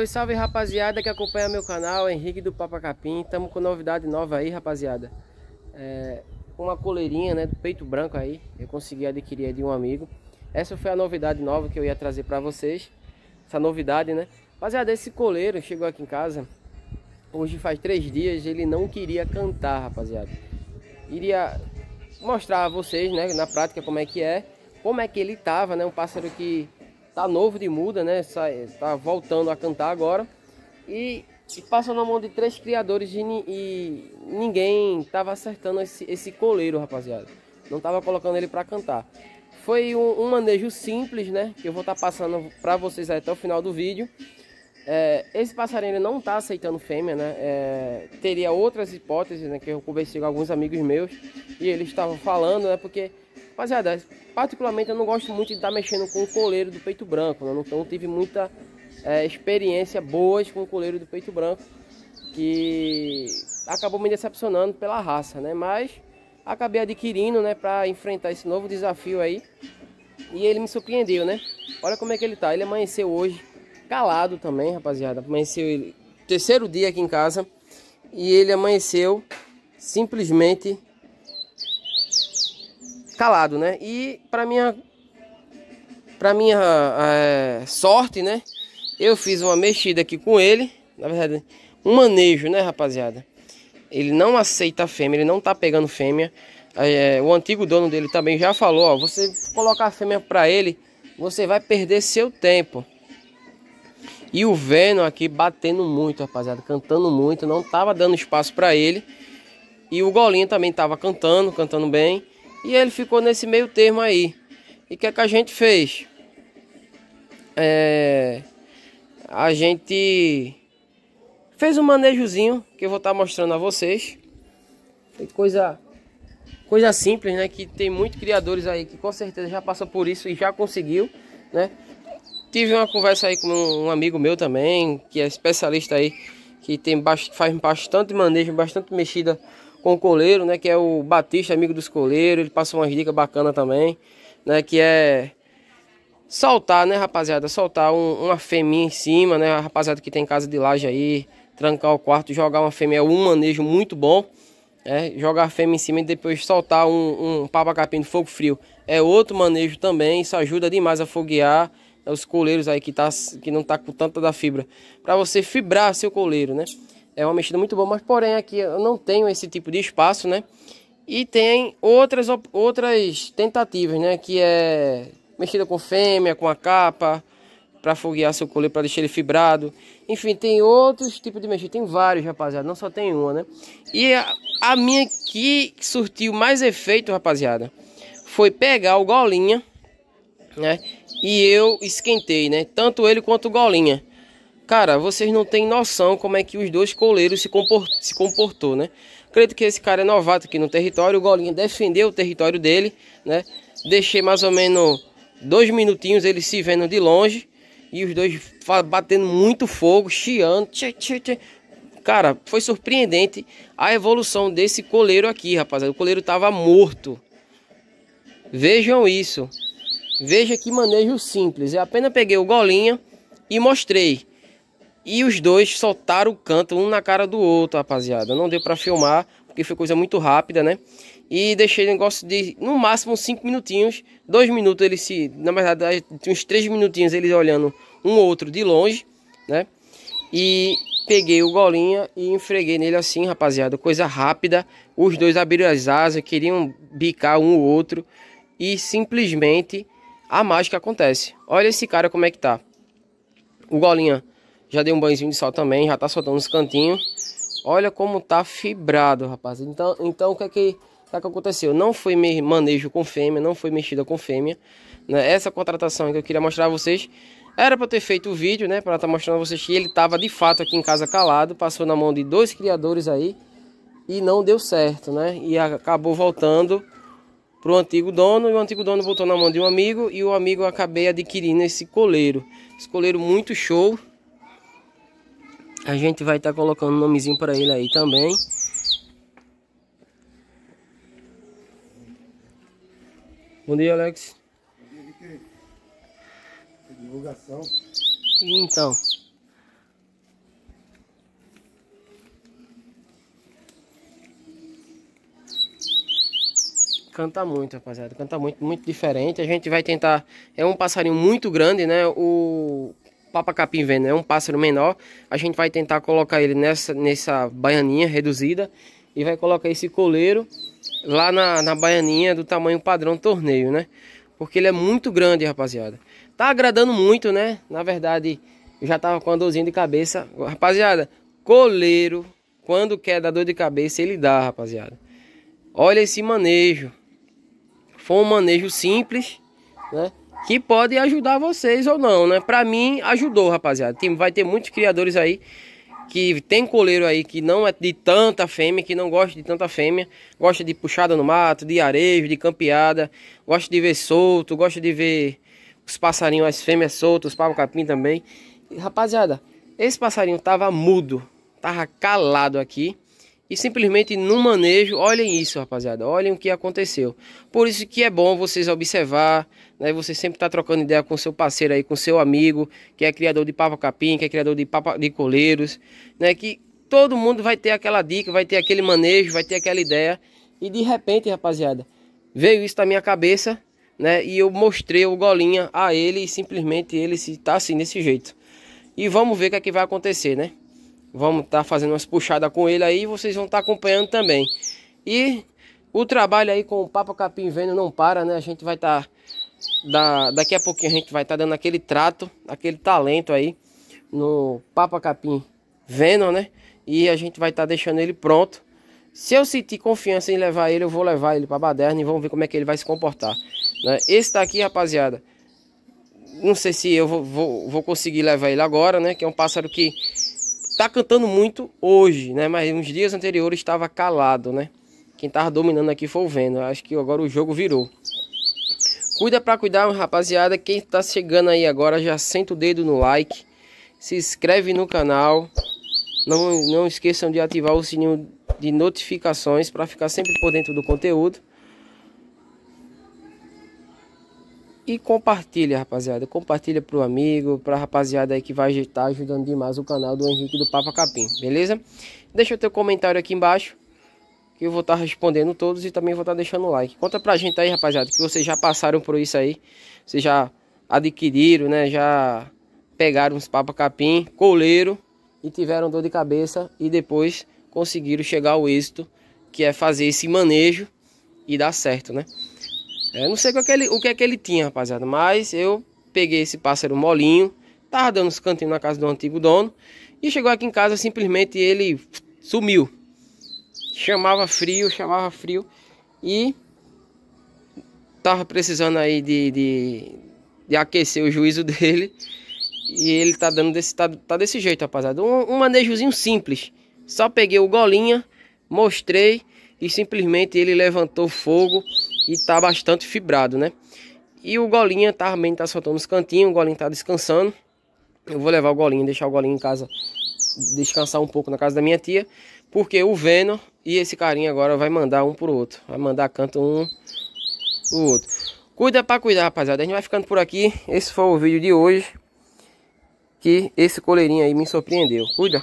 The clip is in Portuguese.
Salve, salve rapaziada que acompanha meu canal, Henrique do Papa Capim, estamos com novidade nova aí rapaziada é, Uma coleirinha né, do peito branco aí, eu consegui adquirir de um amigo Essa foi a novidade nova que eu ia trazer para vocês, essa novidade né Rapaziada, esse coleiro chegou aqui em casa, hoje faz três dias, ele não queria cantar rapaziada Iria mostrar a vocês né, na prática como é que é, como é que ele tava né, um pássaro que tá novo de muda, né? tá voltando a cantar agora. E, e passou na mão de três criadores e, e ninguém tava acertando esse, esse coleiro, rapaziada. Não tava colocando ele para cantar. Foi um, um, manejo simples, né? Que eu vou estar tá passando para vocês até o final do vídeo. É, esse passarinho não está aceitando fêmea, né? É, teria outras hipóteses, né? Que eu conversei com alguns amigos meus e eles estavam falando, né? Porque Rapaziada, particularmente eu não gosto muito de estar tá mexendo com o coleiro do peito branco, né? Então tive muita é, experiência boas com o coleiro do peito branco, que acabou me decepcionando pela raça, né? Mas acabei adquirindo, né, para enfrentar esse novo desafio aí. E ele me surpreendeu, né? Olha como é que ele tá. Ele amanheceu hoje calado também, rapaziada. Amanheceu ele terceiro dia aqui em casa e ele amanheceu simplesmente calado, né? E para minha para minha é, sorte, né? Eu fiz uma mexida aqui com ele, na verdade, um manejo, né, rapaziada? Ele não aceita fêmea, ele não tá pegando fêmea. É, o antigo dono dele também já falou, ó, você colocar fêmea para ele, você vai perder seu tempo. E o Venom aqui batendo muito, rapaziada, cantando muito, não tava dando espaço para ele. E o Golinho também tava cantando, cantando bem. E ele ficou nesse meio termo aí. E o que, é que a gente fez? É, a gente fez um manejozinho que eu vou estar tá mostrando a vocês. Tem coisa coisa simples, né? Que tem muitos criadores aí que com certeza já passou por isso e já conseguiu, né? Tive uma conversa aí com um amigo meu também, que é especialista aí, que tem faz bastante manejo, bastante mexida com o coleiro, né? Que é o Batista, amigo dos coleiros. Ele passou umas dicas bacanas também, né? Que é soltar, né, rapaziada? Soltar um, uma fêmea em cima, né? A rapaziada que tem casa de laje aí, trancar o quarto, jogar uma fêmea é um manejo muito bom. É, jogar a fêmea em cima e depois soltar um, um papacapim de fogo frio é outro manejo também. Isso ajuda demais a foguear né, os coleiros aí que, tá, que não tá com tanta da fibra. Para você fibrar seu coleiro, né? É uma mexida muito boa, mas porém aqui eu não tenho esse tipo de espaço, né? E tem outras, outras tentativas, né? Que é mexida com fêmea, com a capa, para foguear seu coleiro para deixar ele fibrado. Enfim, tem outros tipos de mexida, tem vários, rapaziada, não só tem uma, né? E a, a minha que surtiu mais efeito, rapaziada, foi pegar o golinha, né? E eu esquentei, né? Tanto ele quanto o golinha. Cara, vocês não têm noção como é que os dois coleiros se, comportou, se comportou, né? Acredito que esse cara é novato aqui no território. O Golinho defendeu o território dele, né? Deixei mais ou menos dois minutinhos ele se vendo de longe. E os dois batendo muito fogo, chiando. Tchê, tchê, tchê. Cara, foi surpreendente a evolução desse coleiro aqui, rapaziada. O coleiro tava morto. Vejam isso. Veja que manejo simples. Eu apenas peguei o golinha e mostrei. E os dois soltaram o canto um na cara do outro, rapaziada. Não deu para filmar, porque foi coisa muito rápida, né? E deixei negócio de no máximo cinco minutinhos. dois minutos eles se. Na verdade, uns três minutinhos eles olhando um outro de longe, né? E peguei o golinha e enfreguei nele assim, rapaziada. Coisa rápida. Os dois abriram as asas, queriam bicar um o outro. E simplesmente a mágica acontece. Olha esse cara como é que tá. O golinha já dei um banhozinho de sol também, já tá soltando os cantinhos. Olha como tá fibrado, rapaz. Então, então o que é que, tá que aconteceu? Não foi manejo com fêmea, não foi mexida com fêmea. Né? Essa contratação que eu queria mostrar a vocês, era para ter feito o vídeo, né? Para estar tá mostrando a vocês que ele tava de fato aqui em casa calado. Passou na mão de dois criadores aí e não deu certo, né? E acabou voltando pro antigo dono e o antigo dono voltou na mão de um amigo e o amigo acabei adquirindo esse coleiro. Esse coleiro muito show. A gente vai estar tá colocando um nomezinho para ele aí também. Bom dia, Alex. Divulgação. Então. Canta muito, rapaziada. Canta muito, muito diferente. A gente vai tentar. É um passarinho muito grande, né? O papacapim vendo é um pássaro menor, a gente vai tentar colocar ele nessa, nessa baianinha reduzida e vai colocar esse coleiro lá na, na baianinha do tamanho padrão torneio, né? Porque ele é muito grande, rapaziada. Tá agradando muito, né? Na verdade, eu já tava com a dorzinha de cabeça. Rapaziada, coleiro, quando quer dar dor de cabeça, ele dá, rapaziada. Olha esse manejo. Foi um manejo simples, né? que podem ajudar vocês ou não, né? Pra mim, ajudou, rapaziada. Tem, vai ter muitos criadores aí que tem coleiro aí que não é de tanta fêmea, que não gosta de tanta fêmea, gosta de puxada no mato, de arejo, de campeada, gosta de ver solto, gosta de ver os passarinhos, as fêmeas soltas, os pavo-capim também. E, rapaziada, esse passarinho tava mudo, tava calado aqui. E simplesmente no manejo, olhem isso, rapaziada, olhem o que aconteceu. Por isso que é bom vocês observar, né? Você sempre tá trocando ideia com seu parceiro aí, com seu amigo, que é criador de papa capim, que é criador de papa de coleiros, né? Que todo mundo vai ter aquela dica, vai ter aquele manejo, vai ter aquela ideia. E de repente, rapaziada, veio isso da minha cabeça, né? E eu mostrei o golinha a ele e simplesmente ele se tá assim desse jeito. E vamos ver o que é que vai acontecer, né? Vamos estar tá fazendo umas puxadas com ele aí. Vocês vão estar tá acompanhando também. E o trabalho aí com o Papa Capim vendo não para, né? A gente vai estar. Tá, da, daqui a pouquinho a gente vai estar tá dando aquele trato, aquele talento aí no Papa Capim Venom, né? E a gente vai estar tá deixando ele pronto. Se eu sentir confiança em levar ele, eu vou levar ele para Baderna e vamos ver como é que ele vai se comportar. Né? Esse daqui, rapaziada, não sei se eu vou, vou, vou, conseguir levar ele agora, né? Que é um pássaro que tá cantando muito hoje, né? Mas uns dias anteriores estava calado, né? Quem tava dominando aqui foi o Veno. Acho que agora o jogo virou. Cuida para cuidar, rapaziada. Quem tá chegando aí agora, já senta o dedo no like. Se inscreve no canal. Não, não esqueçam de ativar o sininho de notificações para ficar sempre por dentro do conteúdo. E compartilha, rapaziada. Compartilha pro amigo, pra rapaziada aí que vai estar ajudando demais o canal do Henrique do Papa Capim, beleza? Deixa o teu comentário aqui embaixo, que eu vou estar tá respondendo todos e também vou estar tá deixando o like. Conta pra gente aí, rapaziada, que vocês já passaram por isso aí. Vocês já adquiriram, né? Já pegaram os Papa Capim, coleiro, e tiveram dor de cabeça e depois conseguiram chegar ao êxito, que é fazer esse manejo e dar certo, né? É, não sei o que, é que ele, o que é que ele tinha, rapaziada, mas eu peguei esse pássaro molinho, tava dando os cantinhos na casa do antigo dono, e chegou aqui em casa, simplesmente ele sumiu. Chamava frio, chamava frio, e tava precisando aí de, de, de aquecer o juízo dele, e ele tá dando desse, tá, tá desse jeito, rapaziada. Um, um manejozinho simples, só peguei o golinha, mostrei, e simplesmente ele levantou fogo, e tá bastante fibrado, né? E o Golinha também tá, tá soltando os cantinhos, o Golinha tá descansando. Eu vou levar o Golinha, deixar o Golinha em casa descansar um pouco na casa da minha tia, porque o Venom e esse carinha agora vai mandar um pro outro, vai mandar canto um o outro. Cuida para cuidar, rapaziada. A gente vai ficando por aqui. Esse foi o vídeo de hoje. Que esse coleirinho aí me surpreendeu. Cuida.